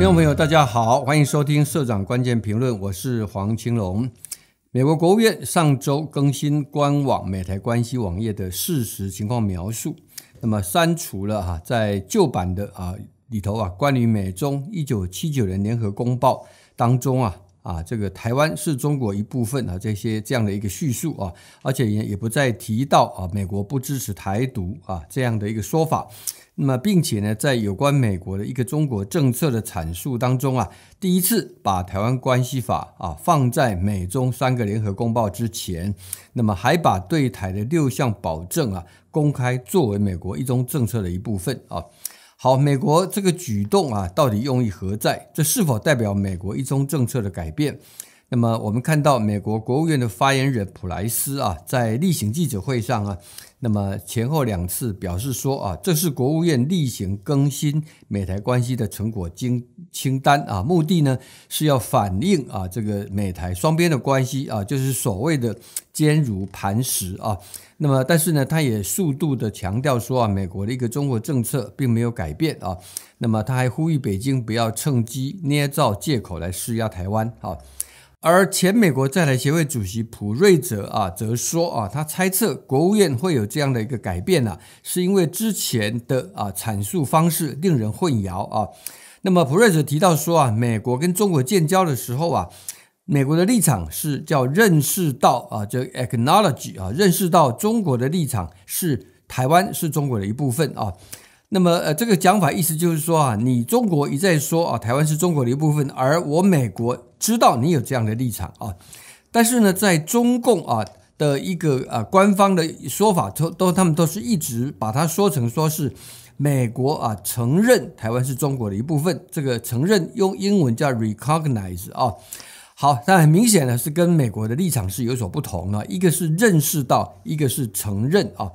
听众朋友，大家好，欢迎收听社长关键评论，我是黄青龙。美国国务院上周更新官网美台关系网页的事实情况描述，那么删除了哈，在旧版的啊里头啊，关于美中一九七九年联合公报当中啊啊这个台湾是中国一部分啊这些这样的一个叙述啊，而且也也不再提到啊美国不支持台独啊这样的一个说法。那么，并且呢，在有关美国的一个中国政策的阐述当中啊，第一次把台湾关系法啊放在美中三个联合公报之前，那么还把对台的六项保证啊公开作为美国一中政策的一部分啊。好，美国这个举动啊，到底用意何在？这是否代表美国一中政策的改变？那么我们看到，美国国务院的发言人普莱斯啊，在例行记者会上啊，那么前后两次表示说啊，这是国务院例行更新美台关系的成果清清单啊，目的呢是要反映啊这个美台双边的关系啊，就是所谓的坚如磐石啊。那么但是呢，他也速度的强调说啊，美国的一个中国政策并没有改变啊。那么他还呼吁北京不要趁机捏造借口来施压台湾啊。而前美国在台协会主席普瑞泽啊，则说啊，他猜测国务院会有这样的一个改变呢，是因为之前的啊阐述方式令人混淆啊。那么普瑞泽提到说啊，美国跟中国建交的时候啊，美国的立场是叫认识到啊，叫 acknowledge 啊，认识到中国的立场是台湾是中国的一部分啊。那么呃，这个讲法意思就是说啊，你中国一再说啊，台湾是中国的一部分，而我美国。知道你有这样的立场啊，但是呢，在中共啊的一个啊官方的说法，都都他们都是一直把它说成说是美国啊承认台湾是中国的一部分，这个承认用英文叫 recognize 啊。好，那很明显呢是跟美国的立场是有所不同的，一个是认识到，一个是承认啊。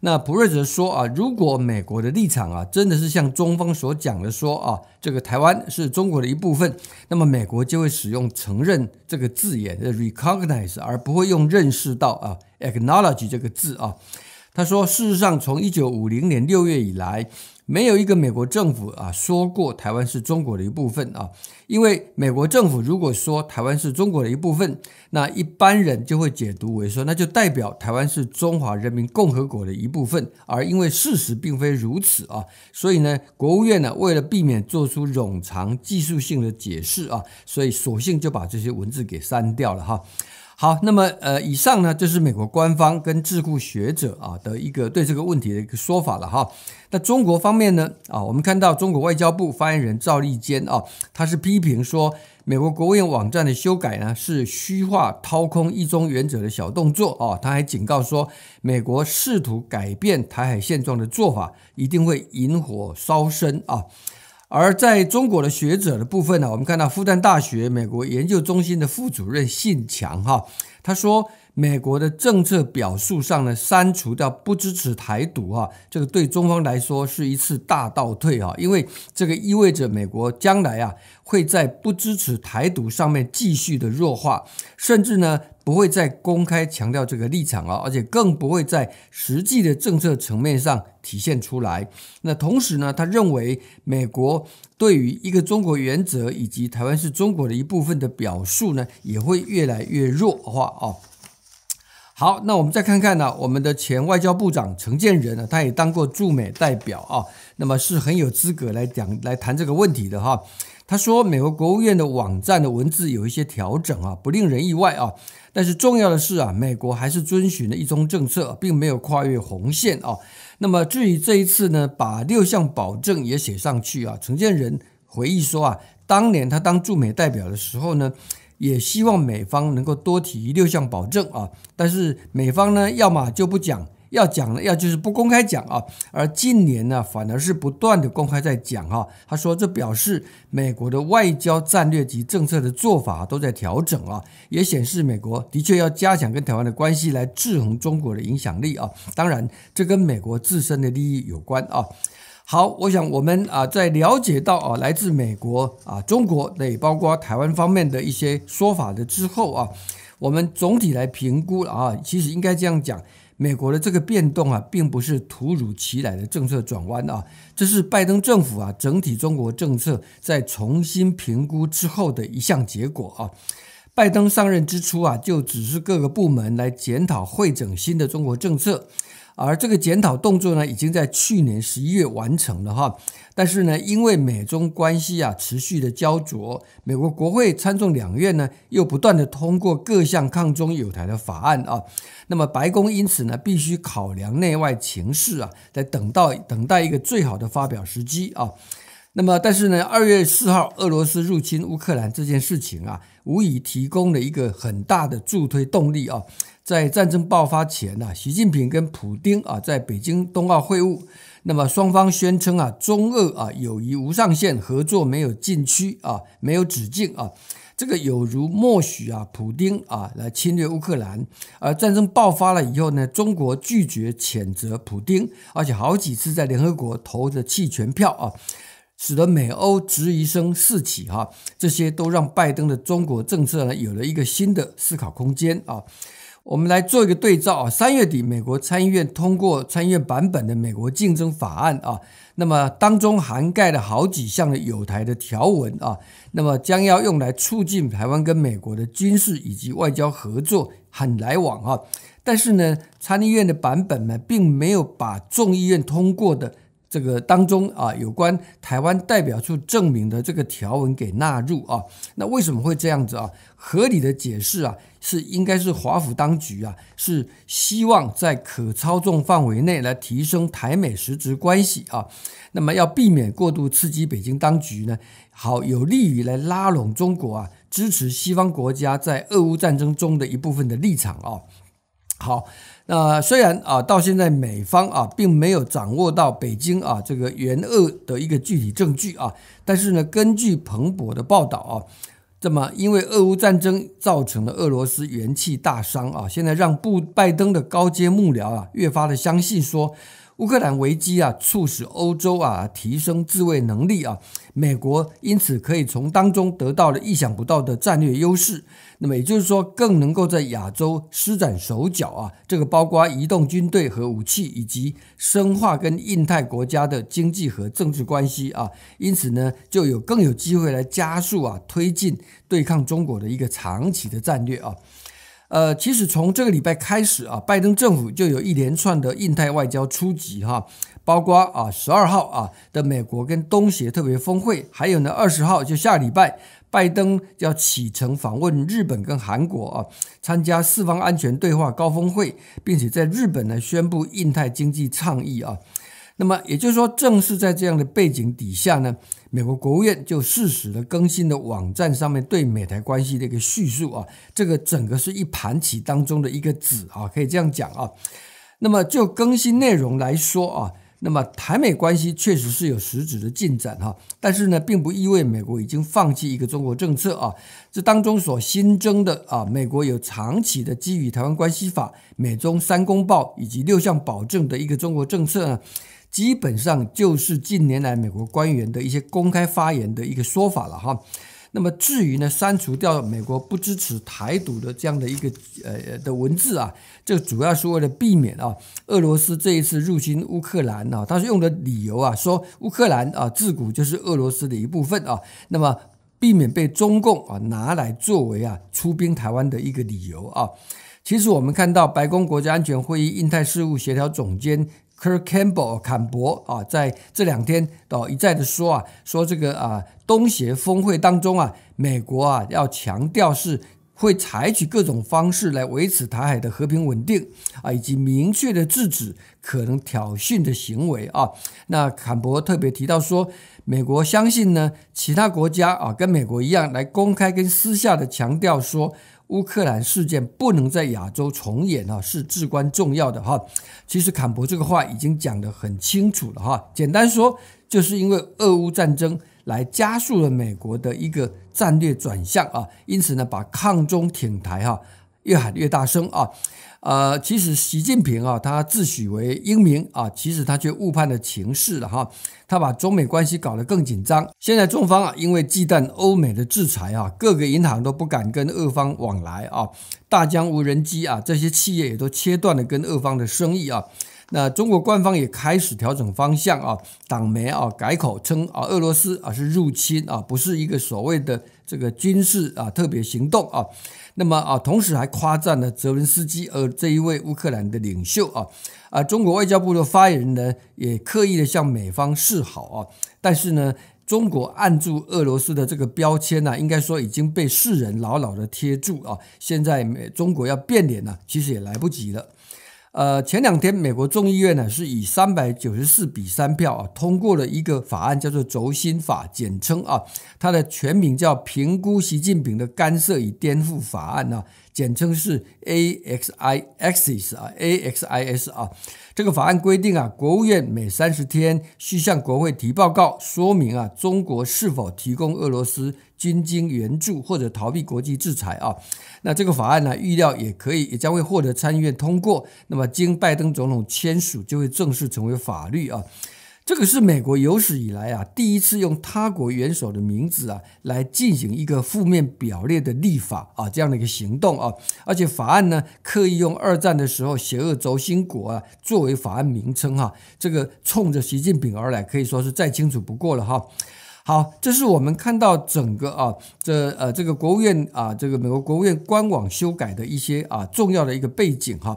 那普瑞泽说啊，如果美国的立场啊真的是像中方所讲的说啊，这个台湾是中国的一部分，那么美国就会使用“承认”这个字眼的 recognize，而不会用“认识到”啊 acknowledge 这个字啊。他说，事实上，从一九五零年六月以来。没有一个美国政府啊说过台湾是中国的一部分啊，因为美国政府如果说台湾是中国的一部分，那一般人就会解读为说，那就代表台湾是中华人民共和国的一部分，而因为事实并非如此啊，所以呢，国务院呢为了避免做出冗长技术性的解释啊，所以索性就把这些文字给删掉了哈。好，那么呃，以上呢，就是美国官方跟智库学者啊的一个对这个问题的一个说法了哈。那中国方面呢啊，我们看到中国外交部发言人赵立坚啊，他是批评说，美国国务院网站的修改呢是虚化掏空一中原则的小动作啊。他还警告说，美国试图改变台海现状的做法一定会引火烧身啊。而在中国的学者的部分呢，我们看到复旦大学美国研究中心的副主任姓强哈。他说：“美国的政策表述上呢，删除掉不支持台独啊，这个对中方来说是一次大倒退啊，因为这个意味着美国将来啊会在不支持台独上面继续的弱化，甚至呢不会再公开强调这个立场啊，而且更不会在实际的政策层面上体现出来。那同时呢，他认为美国。”对于一个中国原则以及台湾是中国的一部分的表述呢，也会越来越弱化啊。好，那我们再看看呢，我们的前外交部长陈建仁呢，他也当过驻美代表啊，那么是很有资格来讲、来谈这个问题的哈。他说，美国国务院的网站的文字有一些调整啊，不令人意外啊。但是重要的是啊，美国还是遵循了一中政策，并没有跨越红线啊。那么至于这一次呢，把六项保证也写上去啊，陈建仁回忆说啊，当年他当驻美代表的时候呢，也希望美方能够多提六项保证啊，但是美方呢，要么就不讲。要讲呢，要就是不公开讲啊，而近年呢，反而是不断的公开在讲啊。他说，这表示美国的外交战略及政策的做法都在调整啊，也显示美国的确要加强跟台湾的关系，来制衡中国的影响力啊。当然，这跟美国自身的利益有关啊。好，我想我们啊，在了解到啊，来自美国啊、中国，也包括台湾方面的一些说法的之后啊，我们总体来评估了啊，其实应该这样讲。美国的这个变动啊，并不是突如其来的政策转弯啊，这是拜登政府啊整体中国政策在重新评估之后的一项结果啊。拜登上任之初啊，就只是各个部门来检讨、会整新的中国政策，而这个检讨动作呢，已经在去年十一月完成了哈。但是呢，因为美中关系啊持续的焦灼，美国国会参众两院呢又不断的通过各项抗中有台的法案啊，那么白宫因此呢必须考量内外情势啊，在等到等待一个最好的发表时机啊。那么，但是呢，二月四号俄罗斯入侵乌克兰这件事情啊，无疑提供了一个很大的助推动力啊。在战争爆发前呢，习近平跟普京啊在北京冬奥会晤，那么双方宣称啊，中俄啊友谊无上限，合作没有禁区啊，没有止境啊。这个有如默许啊，普京啊来侵略乌克兰。而战争爆发了以后呢，中国拒绝谴责普京，而且好几次在联合国投着弃权票啊。使得美欧质疑声四起，哈，这些都让拜登的中国政策呢有了一个新的思考空间啊。我们来做一个对照啊，三月底美国参议院通过参议院版本的《美国竞争法案》啊，那么当中涵盖了好几项的友台的条文啊，那么将要用来促进台湾跟美国的军事以及外交合作，很来往啊。但是呢，参议院的版本呢，并没有把众议院通过的。这个当中啊，有关台湾代表处证明的这个条文给纳入啊，那为什么会这样子啊？合理的解释啊，是应该是华府当局啊，是希望在可操纵范围内来提升台美实质关系啊，那么要避免过度刺激北京当局呢，好有利于来拉拢中国啊，支持西方国家在俄乌战争中的一部分的立场啊。好，那虽然啊，到现在美方啊，并没有掌握到北京啊这个援鄂的一个具体证据啊，但是呢，根据彭博的报道啊，这么因为俄乌战争造成了俄罗斯元气大伤啊，现在让布拜登的高阶幕僚啊，越发的相信说。乌克兰危机啊，促使欧洲啊提升自卫能力啊，美国因此可以从当中得到了意想不到的战略优势。那么也就是说，更能够在亚洲施展手脚啊，这个包括移动军队和武器，以及深化跟印太国家的经济和政治关系啊，因此呢，就有更有机会来加速啊推进对抗中国的一个长期的战略啊。呃，其实从这个礼拜开始啊，拜登政府就有一连串的印太外交出击，哈，包括啊十二号啊的美国跟东协特别峰会，还有呢二十号就下礼拜，拜登要启程访问日本跟韩国啊，参加四方安全对话高峰会，并且在日本呢宣布印太经济倡议啊。那么也就是说，正是在这样的背景底下呢，美国国务院就适时的更新了网站上面对美台关系的一个叙述啊，这个整个是一盘棋当中的一个子啊，可以这样讲啊。那么就更新内容来说啊，那么台美关系确实是有实质的进展哈，但是呢，并不意味美国已经放弃一个中国政策啊。这当中所新增的啊，美国有长期的基于台湾关系法、美中三公报以及六项保证的一个中国政策呢。基本上就是近年来美国官员的一些公开发言的一个说法了哈。那么至于呢，删除掉美国不支持台独的这样的一个呃的文字啊，这主要是为了避免啊，俄罗斯这一次入侵乌克兰啊，他是用的理由啊，说乌克兰啊自古就是俄罗斯的一部分啊。那么避免被中共啊拿来作为啊出兵台湾的一个理由啊。其实我们看到白宫国家安全会议印太事务协调总监。Kirk Campbell 坎伯啊，在这两天都一再的说啊，说这个啊，东协峰会当中啊，美国啊要强调是会采取各种方式来维持台海的和平稳定啊，以及明确的制止可能挑衅的行为啊。那坎伯特别提到说，美国相信呢，其他国家啊，跟美国一样，来公开跟私下的强调说。乌克兰事件不能在亚洲重演啊，是至关重要的哈。其实坎伯这个话已经讲得很清楚了哈。简单说，就是因为俄乌战争来加速了美国的一个战略转向啊，因此呢，把抗中挺台哈。越喊越大声啊，呃，其实习近平啊，他自诩为英明啊，其实他却误判了情势了哈，他把中美关系搞得更紧张。现在中方啊，因为忌惮欧美的制裁啊，各个银行都不敢跟俄方往来啊，大疆无人机啊，这些企业也都切断了跟俄方的生意啊。那中国官方也开始调整方向啊，党媒啊改口称啊，俄罗斯啊是入侵啊，不是一个所谓的这个军事啊特别行动啊。那么啊，同时还夸赞了泽伦斯基，呃，这一位乌克兰的领袖啊，啊，中国外交部的发言人呢，也刻意的向美方示好啊，但是呢，中国按住俄罗斯的这个标签呢，应该说已经被世人牢牢的贴住啊，现在中国要变脸呢，其实也来不及了。呃，前两天美国众议院呢是以三百九十四比三票啊通过了一个法案，叫做《轴心法》，简称啊，它的全名叫《评估习近平的干涉与颠覆法案》呢。简称是 A X I XIS 啊，A X I S 啊，这个法案规定啊，国务院每三十天需向国会提报告，说明啊，中国是否提供俄罗斯军经援助或者逃避国际制裁啊。那这个法案呢，预料也可以也将会获得参议院通过，那么经拜登总统签署，就会正式成为法律啊。这个是美国有史以来啊，第一次用他国元首的名字啊，来进行一个负面表列的立法啊，这样的一个行动啊，而且法案呢，刻意用二战的时候邪恶轴心国啊，作为法案名称哈，这个冲着习近平而来，可以说是再清楚不过了哈。好，这是我们看到整个啊，这呃这个国务院啊，这个美国国务院官网修改的一些啊重要的一个背景哈。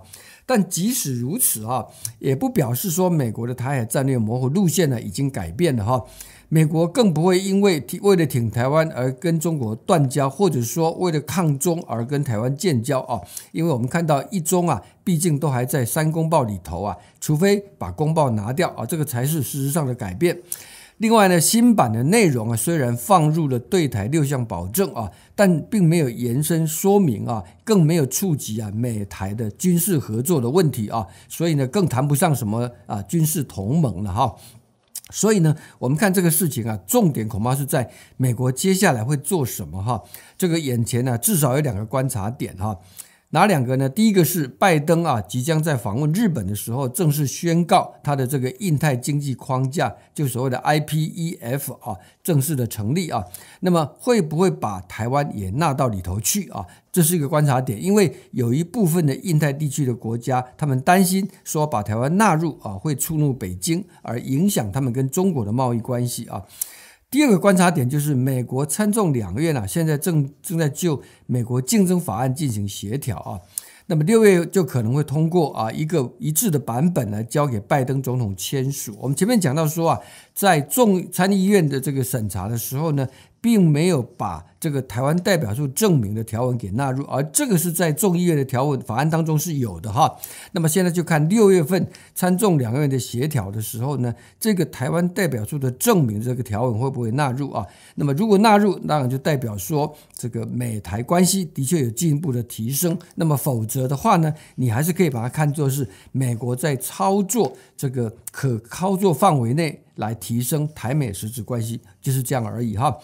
但即使如此啊，也不表示说美国的台海战略模糊路线呢已经改变了哈。美国更不会因为为了挺台湾而跟中国断交，或者说为了抗中而跟台湾建交啊。因为我们看到一中啊，毕竟都还在三公报里头啊，除非把公报拿掉啊，这个才是事实上的改变。另外呢，新版的内容啊，虽然放入了对台六项保证啊，但并没有延伸说明啊，更没有触及啊美台的军事合作的问题啊，所以呢，更谈不上什么啊军事同盟了哈。所以呢，我们看这个事情啊，重点恐怕是在美国接下来会做什么哈。这个眼前呢，至少有两个观察点哈。哪两个呢？第一个是拜登啊，即将在访问日本的时候，正式宣告他的这个印太经济框架，就所谓的 IPEF 啊，正式的成立啊。那么会不会把台湾也纳到里头去啊？这是一个观察点，因为有一部分的印太地区的国家，他们担心说把台湾纳入啊，会触怒北京，而影响他们跟中国的贸易关系啊。第二个观察点就是，美国参众两院呢，现在正正在就美国竞争法案进行协调啊，那么六月就可能会通过啊一个一致的版本来交给拜登总统签署。我们前面讲到说啊，在众参议院的这个审查的时候呢。并没有把这个台湾代表处证明的条文给纳入，而这个是在众议院的条文法案当中是有的哈。那么现在就看六月份参众两院的协调的时候呢，这个台湾代表处的证明这个条文会不会纳入啊？那么如果纳入，那然就代表说这个美台关系的确有进一步的提升。那么否则的话呢，你还是可以把它看作是美国在操作这个可操作范围内。来提升台美实质关系，就是这样而已哈。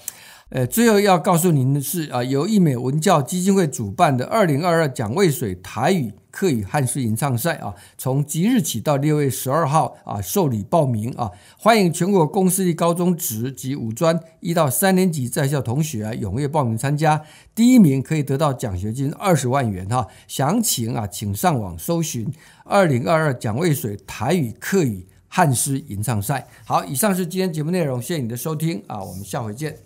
呃，最后要告诉您的是啊，由易美文教基金会主办的二零二二蒋渭水台语课语汉诗吟唱赛啊，从即日起到六月十二号啊受理报名啊，欢迎全国公私立高中职及五专一到三年级在校同学踊跃报名参加。第一名可以得到奖学金二十万元哈。详情啊，请上网搜寻二零二二蒋渭水台语课语。汉诗吟唱赛，好，以上是今天节目内容，谢谢你的收听啊，我们下回见。